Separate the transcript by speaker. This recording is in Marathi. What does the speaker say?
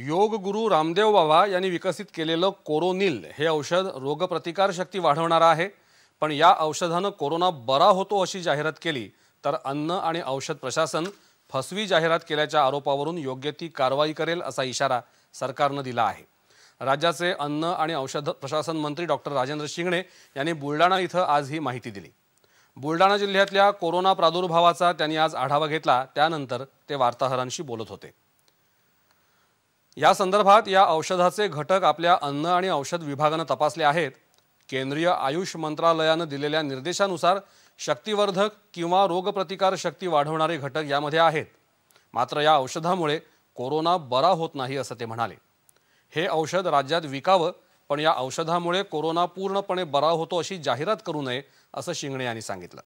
Speaker 1: योग गुरु रामदेव बाबा यांनी विकसित केलेलं कोरोनिल हे औषध रोगप्रतिकारशक्ती वाढवणारं आहे पण या औषधानं कोरोना बरा होतो अशी जाहिरात केली तर अन्न आणि औषध प्रशासन फसवी जाहिरात केल्याच्या आरोपावरून योग्य ती कारवाई करेल असा इशारा सरकारनं दिला आहे राज्याचे अन्न आणि औषध प्रशासन मंत्री डॉक्टर राजेंद्र शिंगणे यांनी बुलडाणा इथं आज ही माहिती दिली बुलडाणा जिल्ह्यातल्या कोरोना प्रादुर्भावाचा त्यांनी आज आढावा घेतला त्यानंतर ते वार्ताहरांशी बोलत होते या संदर्भात या औषधाचे घटक आपल्या अन्न आणि औषध विभागानं तपासले आहेत केंद्रीय आयुष मंत्रालयानं दिलेल्या निर्देशानुसार शक्तिवर्धक किंवा रोगप्रतिकार शक्ती वाढवणारे घटक यामध्ये आहेत मात्र या औषधामुळे कोरोना बरा होत नाही असं ते म्हणाले हे औषध राज्यात विकावं पण या औषधामुळे कोरोना पूर्णपणे बरा होतो अशी जाहिरात करू नये असं शिंगणे यांनी सांगितलं